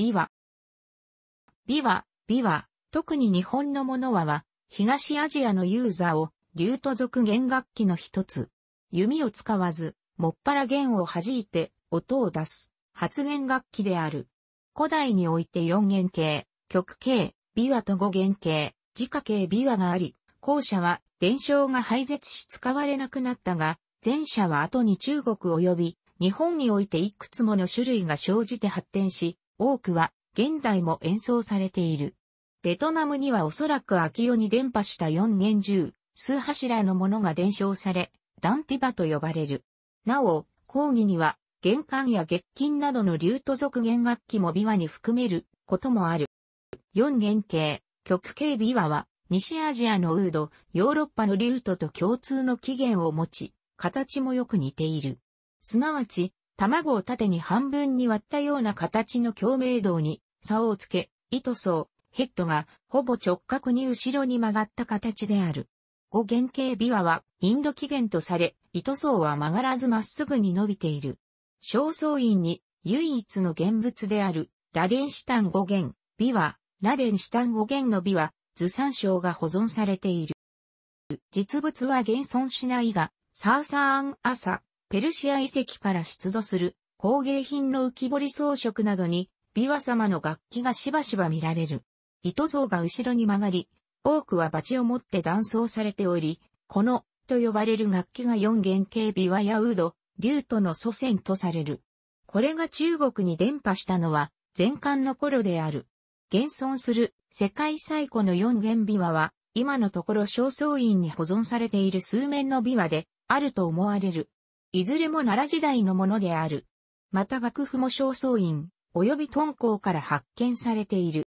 美和。美和、美和、特に日本のものはは、東アジアのユーザーを、竜と族弦楽器の一つ。弓を使わず、もっぱら弦を弾いて、音を出す、発言楽器である。古代において4弦形、曲形、琵琶と5弦形、自家形琵琶があり、後者は伝承が廃絶し使われなくなったが、前者は後に中国及び日本においていくつもの種類が生じて発展し、多くは現代も演奏されている。ベトナムにはおそらく秋代に伝播した四弦銃、数柱のものが伝承され、ダンティバと呼ばれる。なお、講義には、玄関や月金などのー都族弦楽器も琵琶に含めることもある。四弦系、曲系琵琶は、西アジアのウード、ヨーロッパのリュートと共通の起源を持ち、形もよく似ている。すなわち、卵を縦に半分に割ったような形の共鳴道に、竿をつけ、糸層、ヘッドがほぼ直角に後ろに曲がった形である。五原型琵琶はインド起源とされ、糸層は曲がらずまっすぐに伸びている。正倉院に唯一の現物であるラデンシタン五弦、琵琶、ラデンシタン五弦の琵琶、図三章が保存されている。実物は現存しないが、サーサーン・アサ、ペルシア遺跡から出土する工芸品の浮き彫り装飾などに、琵琶様の楽器がしばしば見られる。糸層が後ろに曲がり、多くはバチを持って断層されており、この、と呼ばれる楽器が四弦形琵琶やウード、竜との祖先とされる。これが中国に伝播したのは、前漢の頃である。現存する世界最古の四弦琵琶は、今のところ正倉院に保存されている数面の琵琶で、あると思われる。いずれも奈良時代のものである。また楽譜も正倉院、及び敦煌から発見されている。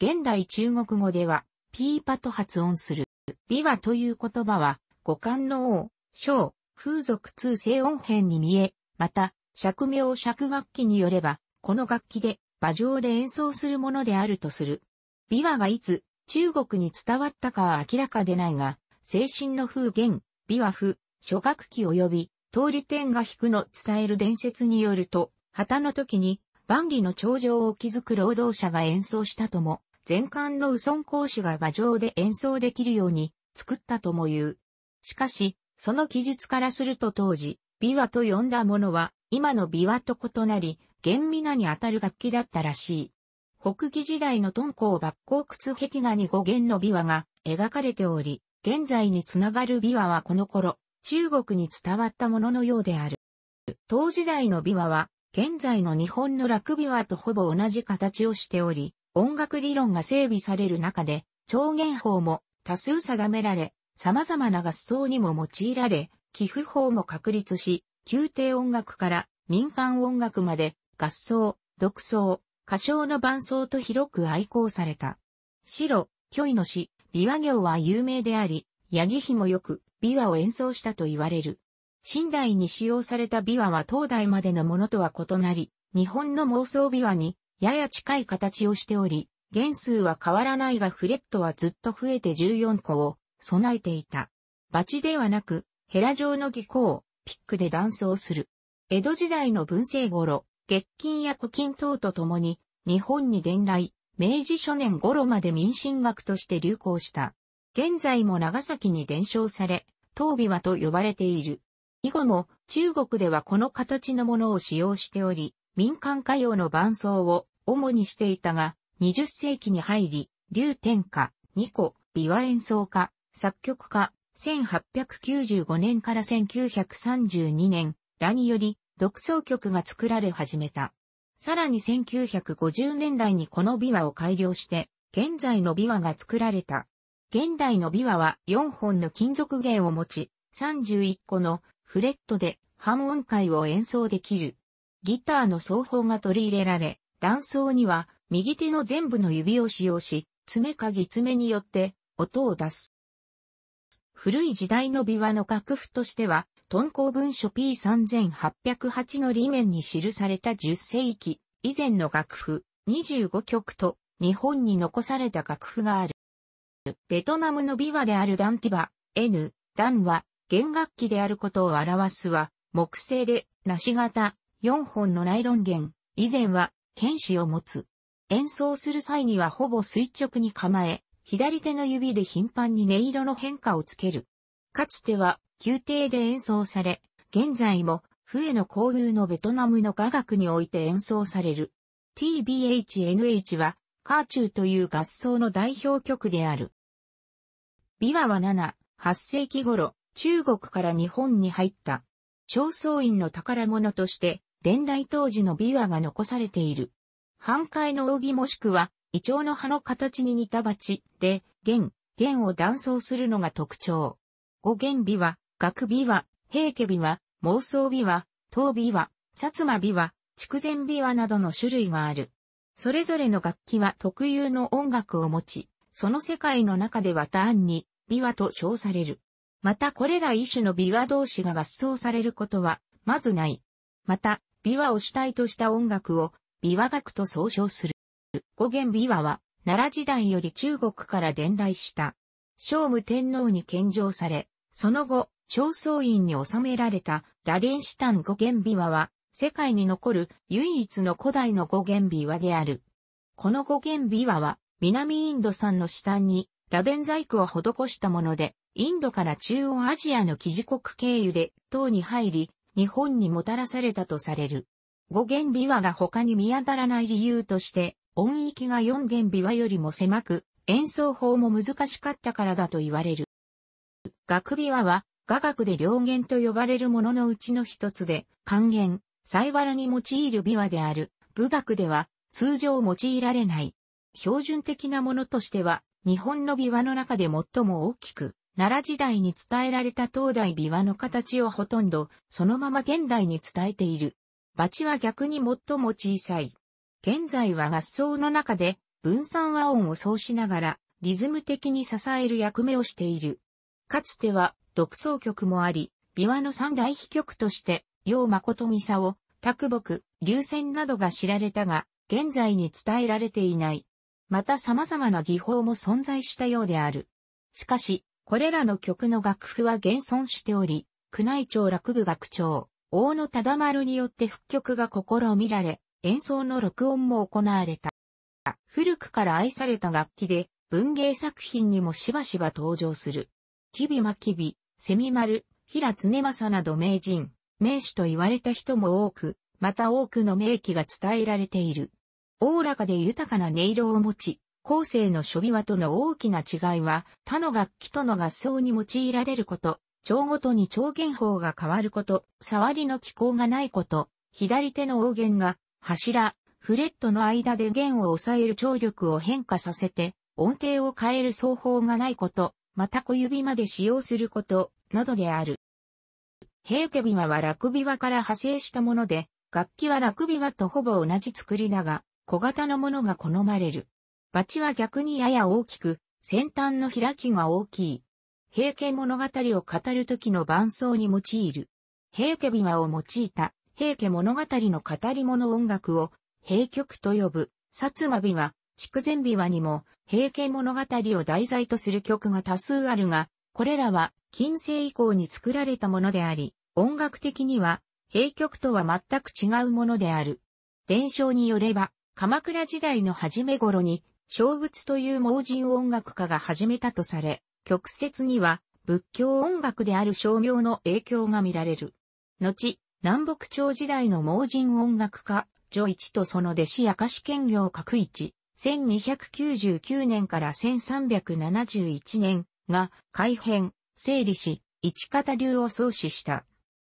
現代中国語では、ピーパと発音する。琵琶という言葉は、五感の王、小、風俗通声音編に見え、また、釈明釈楽器によれば、この楽器で、馬上で演奏するものであるとする。琵琶がいつ、中国に伝わったかは明らかでないが、精神の風源、琵琶譜、諸楽器及び、通り天が引くの伝える伝説によると、旗の時に万里の頂上を築く労働者が演奏したとも、前漢の右孫公主が馬上で演奏できるように作ったとも言う。しかし、その記述からすると当時、琵琶と呼んだものは、今の琵琶と異なり、厳美なにあたる楽器だったらしい。北紀時代の敦煌抜光屈壁画に語源の琵琶が描かれており、現在につながる琵琶はこの頃、中国に伝わったもののようである。当時代の琵琶は、現在の日本の楽琵琶とほぼ同じ形をしており、音楽理論が整備される中で、超弦法も多数定められ、様々な合奏にも用いられ、寄付法も確立し、宮廷音楽から民間音楽まで、合奏、独奏、歌唱の伴奏と広く愛好された。白、虚位の詩、琵琶行は有名であり、八木碑もよく、琵琶を演奏したと言われる。新代に使用された琵琶は当代までのものとは異なり、日本の妄想琵琶にやや近い形をしており、弦数は変わらないがフレットはずっと増えて14個を備えていた。バチではなく、ヘラ状の技巧をピックで断層する。江戸時代の文政頃、月金や古今等と共に、日本に伝来、明治初年頃まで民進学として流行した。現在も長崎に伝承され、東美和と呼ばれている。以後も中国ではこの形のものを使用しており、民間歌謡の伴奏を主にしていたが、20世紀に入り、龍天下、二個、美和演奏家、作曲家、1895年から1932年、らにより、独奏曲が作られ始めた。さらに1950年代にこの琵琶を改良して、現在の琵琶が作られた。現代の琵琶は4本の金属弦を持ち、31個のフレットで半音階を演奏できる。ギターの奏法が取り入れられ、断層には右手の全部の指を使用し、爪かぎ爪によって音を出す。古い時代の琵琶の楽譜としては、敦煌文書 P3808 の裏面に記された10世紀以前の楽譜25曲と日本に残された楽譜がある。ベトナムのビワであるダンティバ、N、ダンは弦楽器であることを表すは、木製で、梨型、4本のナイロン弦、以前は、剣士を持つ。演奏する際にはほぼ垂直に構え、左手の指で頻繁に音色の変化をつける。かつては、宮廷で演奏され、現在も、笛の交宮のベトナムの雅楽において演奏される。tbhnh は、カーチューという合奏の代表曲である。琵琶は7、8世紀頃、中国から日本に入った。正倉院の宝物として、伝来当時の琵琶が残されている。半壊の扇もしくは、イチョウの葉の形に似た鉢で、弦、弦を断層するのが特徴。五弦琵琶、楽琵琶、平家琵琶、妄想琵琶、東琵琶、薩摩琵琶、筑前琵琶などの種類がある。それぞれの楽器は特有の音楽を持ち、その世界の中では単に琵琶と称される。またこれら一種の琵琶同士が合奏されることは、まずない。また、琵琶を主体とした音楽を、琵琶楽と総称する。語源琵琶は、奈良時代より中国から伝来した。聖武天皇に献上され、その後、正倉院に収められたラデンシタン語源琵琶は、世界に残る唯一の古代の五弦琵琶である。この五弦琵琶は、南インド産の下に、螺鈿細工を施したもので、インドから中央アジアの記事国経由で、唐に入り、日本にもたらされたとされる。五弦琵琶が他に見当たらない理由として、音域が四弦琵琶よりも狭く、演奏法も難しかったからだと言われる。楽琵琶は、雅楽で両弦と呼ばれるもののうちの一つで、管弦、サ原に用いる琵琶である、武学では通常用いられない。標準的なものとしては、日本の琵琶の中で最も大きく、奈良時代に伝えられた東大琵琶の形をほとんどそのまま現代に伝えている。バチは逆に最も小さい。現在は合奏の中で分散和音を奏しながらリズム的に支える役目をしている。かつては独奏曲もあり、琵琶の三大飛曲として楊誠美を、卓木、流線などが知られたが、現在に伝えられていない。また様々な技法も存在したようである。しかし、これらの曲の楽譜は現存しており、宮内庁楽部学長、大野忠丸によって復曲が試みられ、演奏の録音も行われた。古くから愛された楽器で、文芸作品にもしばしば登場する。キビ真キビ、セミマ平常正など名人、名手と言われた人も多く、また多くの名機が伝えられている。おおらかで豊かな音色を持ち、後世の諸琵琶との大きな違いは、他の楽器との合奏に用いられること、蝶ごとに蝶弦法が変わること、触りの機構がないこと、左手の応弦が、柱、フレットの間で弦を押さえる張力を変化させて、音程を変える奏法がないこと、また小指まで使用すること、などである。平家琵琶は楽琵琶から派生したもので、楽器は楽琵琶とほぼ同じ作りだが、小型のものが好まれる。バチは逆にやや大きく、先端の開きが大きい。平家物語を語る時の伴奏に用いる。平家琵琶を用いた平家物語の語り物音楽を平曲と呼ぶ、薩摩琵琶、筑前琵琶にも平家物語を題材とする曲が多数あるが、これらは近世以降に作られたものであり、音楽的には、平曲とは全く違うものである。伝承によれば、鎌倉時代の初め頃に、小仏という盲人音楽家が始めたとされ、曲説には、仏教音楽である商名の影響が見られる。後、南北朝時代の盲人音楽家、女一とその弟子明石兼業各一、1299年から1371年が改編、整理し、一方流を創始した。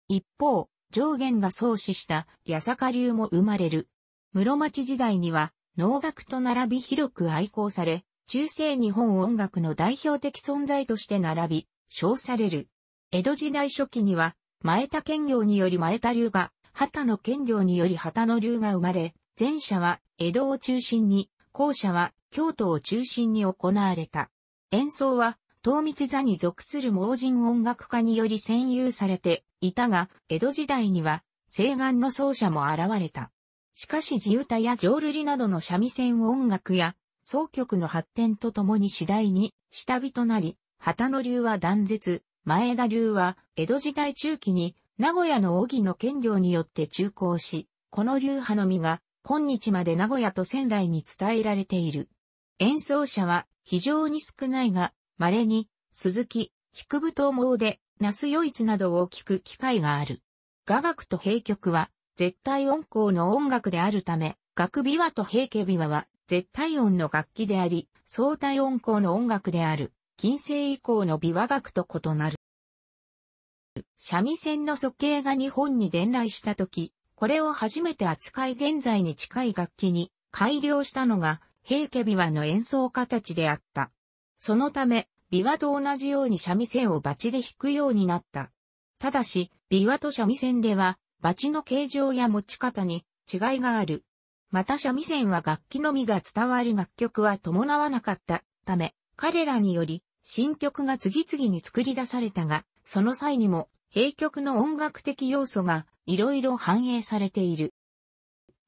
一方、上元が創始した八坂流も生まれる。室町時代には、能楽と並び広く愛好され、中世日本音楽の代表的存在として並び、称される。江戸時代初期には、前田兼業により前田流が、畑野兼業により畑野流が生まれ、前者は江戸を中心に、後者は京都を中心に行われた。演奏は東道座に属する盲人音楽家により占有されていたが、江戸時代には、西岸の奏者も現れた。しかし地唄や浄瑠璃などの三味線音楽や、奏曲の発展とともに次第に下火となり、旗の流は断絶、前田流は江戸時代中期に名古屋の荻の権業によって中興し、この流派のみが今日まで名古屋と仙台に伝えられている。演奏者は非常に少ないが、稀に、鈴木、菊舞踏猛で、那須与一などを聴く機会がある。雅楽と平曲は、絶対音高の音楽であるため、楽琵琶と平家琵琶は、絶対音の楽器であり、相対音高の音楽である、近世以降の琵琶楽と異なる。三味線の素形が日本に伝来した時、これを初めて扱い現在に近い楽器に改良したのが、平家琵琶の演奏家たちであった。そのため、琵琶と同じように三味線をバチで弾くようになった。ただし、琵琶と三味線では、バチの形状や持ち方に違いがある。また三味線は楽器のみが伝わる楽曲は伴わなかったため、彼らにより新曲が次々に作り出されたが、その際にも、閉曲の音楽的要素がいろいろ反映されている。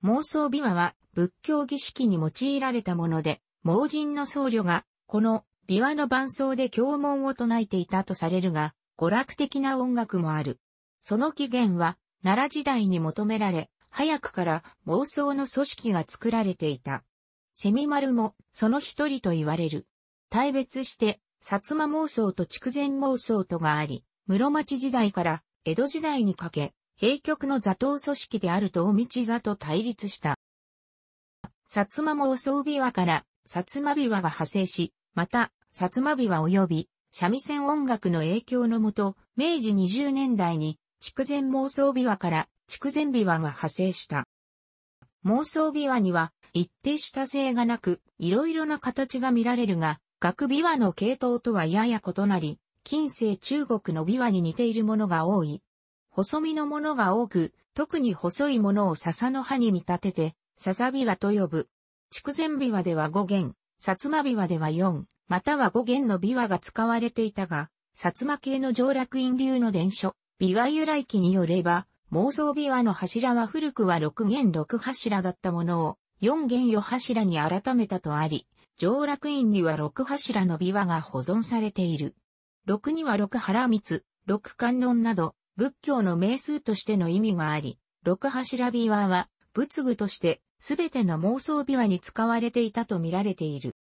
妄想琵琶は仏教儀式に用いられたもので、盲人の僧侶がこの琵琶の伴奏で教文を唱えていたとされるが、娯楽的な音楽もある。その起源は、奈良時代に求められ、早くから妄想の組織が作られていた。セミ丸もその一人と言われる。大別して、薩摩妄想と筑前妄想とがあり、室町時代から江戸時代にかけ、平局の座頭組織であると道座と対立した。薩摩妄想琵琶から薩摩琵琶が派生し、また、薩摩琵琶及び三味線音楽の影響のもと、明治20年代に筑前妄想琵琶から筑前琵琶が派生した。妄想琵琶には一定した性がなく、いろいろな形が見られるが、学琵琶の系統とはやや異なり、近世中国の琵琶に似ているものが多い。細身のものが多く、特に細いものを笹の葉に見立てて、笹琵琶と呼ぶ。筑前琵琶では5弦、薩摩琵琶では4、または五弦の琵琶が使われていたが、薩摩系の上洛院流の伝書、琵琶由来記によれば、妄想琵琶の柱は古くは六弦六柱だったものを、四弦四柱に改めたとあり、上洛院には六柱の琵琶が保存されている。六には六原光、六観音など、仏教の名数としての意味があり、六柱琵琶は、仏具として、すべての妄想琵琶に使われていたと見られている。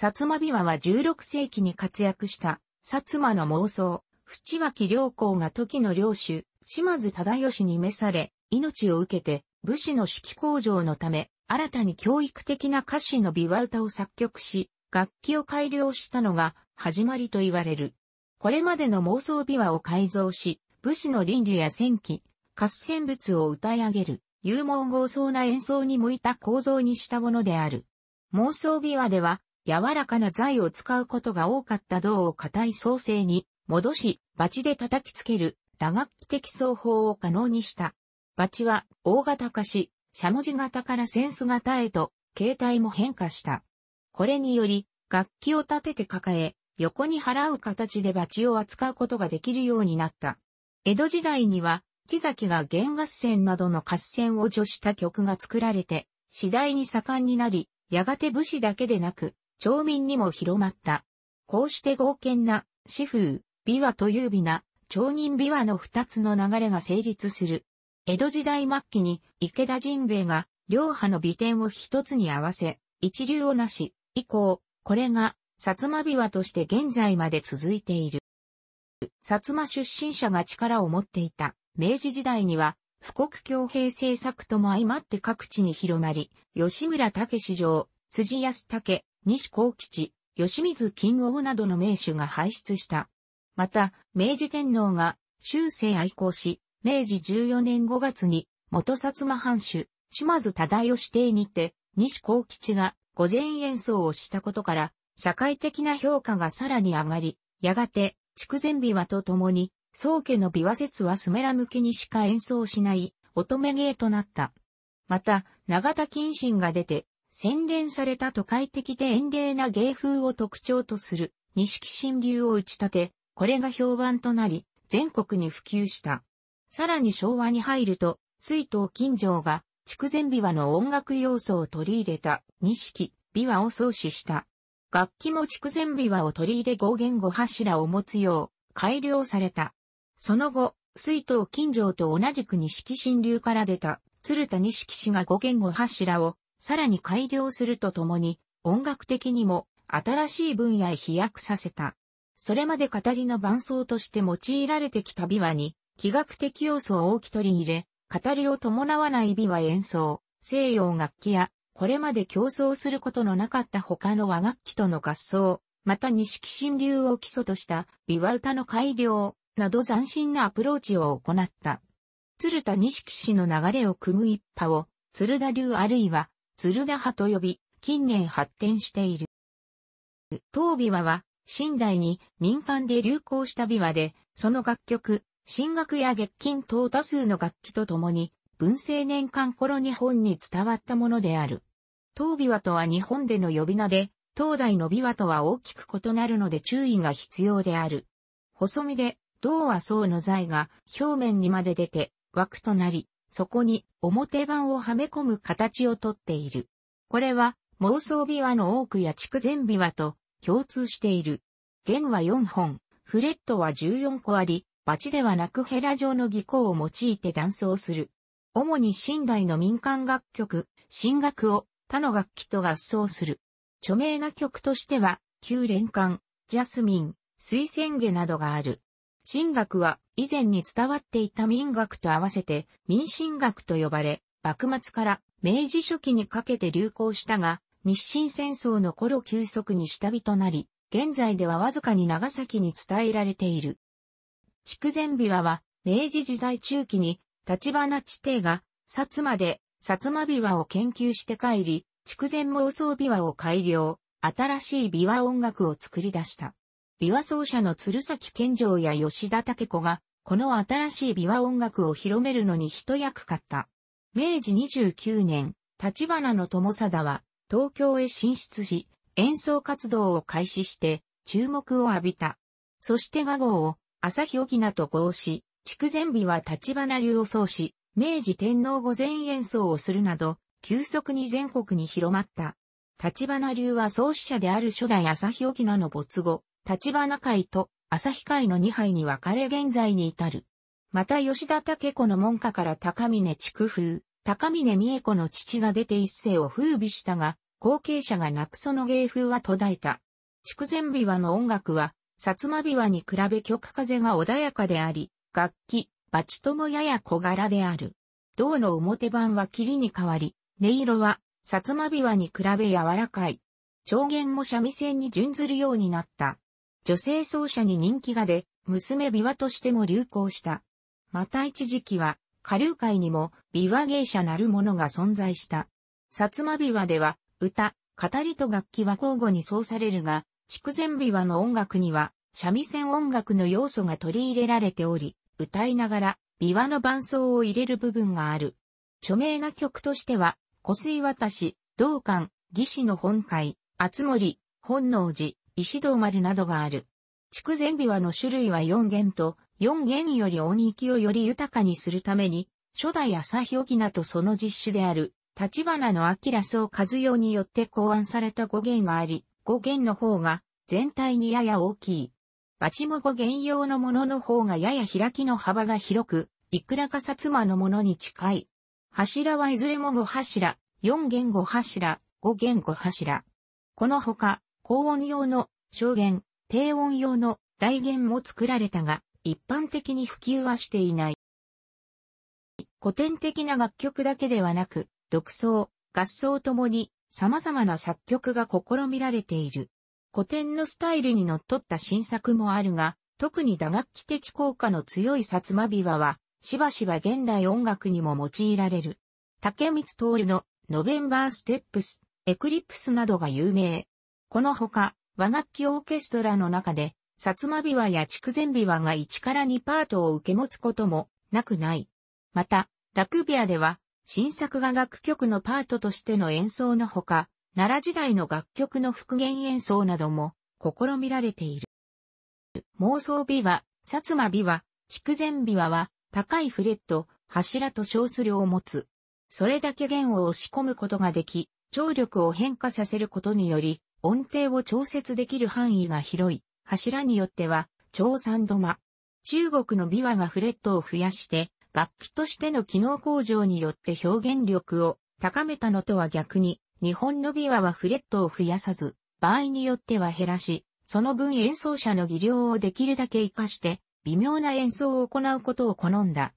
薩摩琵琶は16世紀に活躍した薩摩の妄想、淵脇良公が時の領主、島津忠義に召され、命を受けて武士の指揮向上のため、新たに教育的な歌詞の琵琶歌を作曲し、楽器を改良したのが始まりと言われる。これまでの妄想琵琶を改造し、武士の倫理や戦記、合戦物を歌い上げる、勇猛豪壮な演奏に向いた構造にしたものである。妄想琵琶では、柔らかな材を使うことが多かった銅を硬い創生に戻し、バチで叩きつける打楽器的奏法を可能にした。バチは大型化し、しゃもじ型から扇子型へと形態も変化した。これにより、楽器を立てて抱え、横に払う形でバチを扱うことができるようになった。江戸時代には、木崎が弦合戦などの合戦を除した曲が作られて、次第に盛んになり、やがて武士だけでなく、町民にも広まった。こうして豪健な、詩風、琵琶と優美な、町人琵琶の二つの流れが成立する。江戸時代末期に池田陣兵衛が両派の美点を一つに合わせ、一流をなし、以降、これが薩摩琵琶として現在まで続いている。薩摩出身者が力を持っていた明治時代には、富国強兵政策とも相まって各地に広まり、吉村武史上、辻安武、西高吉、吉水金王などの名手が輩出した。また、明治天皇が終生愛好し、明治14年5月に元薩摩藩主、島津忠義邸にて、西高吉が御前演奏をしたことから、社会的な評価がさらに上がり、やがて、筑前琵琶と共に、宗家の琵琶説はスメラ向きにしか演奏しない、乙女芸となった。また、長田謹慎が出て、洗練された都会的で遠麗な芸風を特徴とする、錦新流を打ち立て、これが評判となり、全国に普及した。さらに昭和に入ると、水藤金城が、筑前琵琶の音楽要素を取り入れた、錦、琵琶を創始した。楽器も筑前琵琶を取り入れ五言語柱を持つよう、改良された。その後、水藤金城と同じく錦新流から出た、鶴田錦氏が語言語柱をさらに改良するとともに、音楽的にも新しい分野へ飛躍させた。それまで語りの伴奏として用いられてきた琵琶に、気学的要素を大き取り入れ、語りを伴わない琵琶演奏、西洋楽器や、これまで競争することのなかった他の和楽器との合奏、また錦新流を基礎とした琵琶歌の改良など斬新なアプローチを行った。鶴田錦氏の流れを組む一派を、鶴田流あるいは鶴田派と呼び、近年発展している。当琵琶は、新代に民間で流行した琵琶で、その楽曲、進学や月金等多数の楽器とともに、文政年間頃日本に伝わったものである。当琵琶とは日本での呼び名で、当代の琵琶とは大きく異なるので注意が必要である。細身で、銅は層の材が表面にまで出て、枠となり、そこに表板をはめ込む形をとっている。これは妄想琵琶の多くや筑前琵琶と共通している。弦は4本、フレットは14個あり、バチではなくヘラ状の技巧を用いて断奏する。主に新代の民間楽曲、新楽を他の楽器と合奏する。著名な曲としては、旧連環、ジャスミン、水仙下などがある。神学は以前に伝わっていた民学と合わせて民神学と呼ばれ、幕末から明治初期にかけて流行したが、日清戦争の頃急速に下火となり、現在ではわずかに長崎に伝えられている。筑前琵琶は、明治時代中期に、立花地底が、薩摩で、薩摩琵琶を研究して帰り、筑前妄想琵琶を改良、新しい琵琶音楽を作り出した。琵琶奏者の鶴崎健城や吉田武子が、この新しい琵琶音楽を広めるのに一役買った。明治29年、立花の友貞は、東京へ進出し、演奏活動を開始して、注目を浴びた。そして画号を、朝日沖菜と合し、筑前美は立花流を奏し、明治天皇御前演奏をするなど、急速に全国に広まった。立花流は創始者である初代朝日沖菜の没後、立花会と旭会の2杯に分かれ現在に至る。また吉田武子の門下から高峰畜風、高峰美恵子の父が出て一世を風靡したが、後継者がなくその芸風は途絶えた。筑前琵琶の音楽は、薩摩琵琶に比べ曲風が穏やかであり、楽器、バチともやや小柄である。銅の表板は霧に変わり、音色は、薩摩琵琶に比べ柔らかい。長弦も三味線に準ずるようになった。女性奏者に人気が出、娘琵琶としても流行した。また一時期は、下流界にも琵琶芸者なるものが存在した。薩摩琵琶では、歌、語りと楽器は交互に奏されるが、筑前琵琶の音楽には、三味線音楽の要素が取り入れられており、歌いながら、琵琶の伴奏を入れる部分がある。著名な曲としては、湖水渡し、道館、義士の本会、厚森、本能寺、石道丸などがある。筑前琵琶の種類は4弦と、4弦より音域をより豊かにするために、初代朝日沖縄とその実施である、立花の明総和代によって考案された5弦があり、5弦の方が全体にやや大きい。バチも5弦用のものの方がやや開きの幅が広く、いくらか薩摩のものに近い。柱はいずれも5柱、4弦5柱、5弦5柱。このほか、高温用の小弦、低音用の大弦も作られたが、一般的に普及はしていない。古典的な楽曲だけではなく、独奏、合奏ともに様々な作曲が試みられている。古典のスタイルにのっとった新作もあるが、特に打楽器的効果の強い薩摩琵琶は、しばしば現代音楽にも用いられる。竹光徹のノベンバーステップス、エクリプスなどが有名。このほか、和楽器オーケストラの中で、薩摩琵琶や筑前琵琶が1から2パートを受け持つこともなくない。また、楽琵琶では、新作が楽曲のパートとしての演奏のほか、奈良時代の楽曲の復元演奏なども試みられている。妄想琵琶、薩摩琵琶、筑前琵琶は高いフレット、柱と小数量を持つ。それだけ弦を押し込むことができ、張力を変化させることにより、音程を調節できる範囲が広い、柱によっては、超三度間。中国の琵琶がフレットを増やして、楽器としての機能向上によって表現力を高めたのとは逆に、日本の琵琶はフレットを増やさず、場合によっては減らし、その分演奏者の技量をできるだけ活かして、微妙な演奏を行うことを好んだ。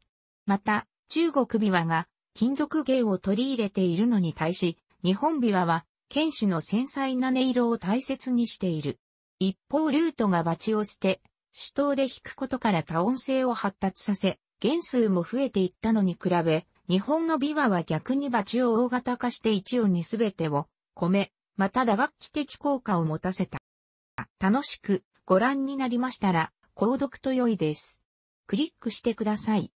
また、中国琵琶が金属芸を取り入れているのに対し、日本琵琶は剣士の繊細な音色を大切にしている。一方ルートがバチを捨て、死闘で弾くことから多音性を発達させ、弦数も増えていったのに比べ、日本の琵琶は逆にバチを大型化して一音に全てを、米、また打楽器的効果を持たせた。楽しくご覧になりましたら、購読と良いです。クリックしてください。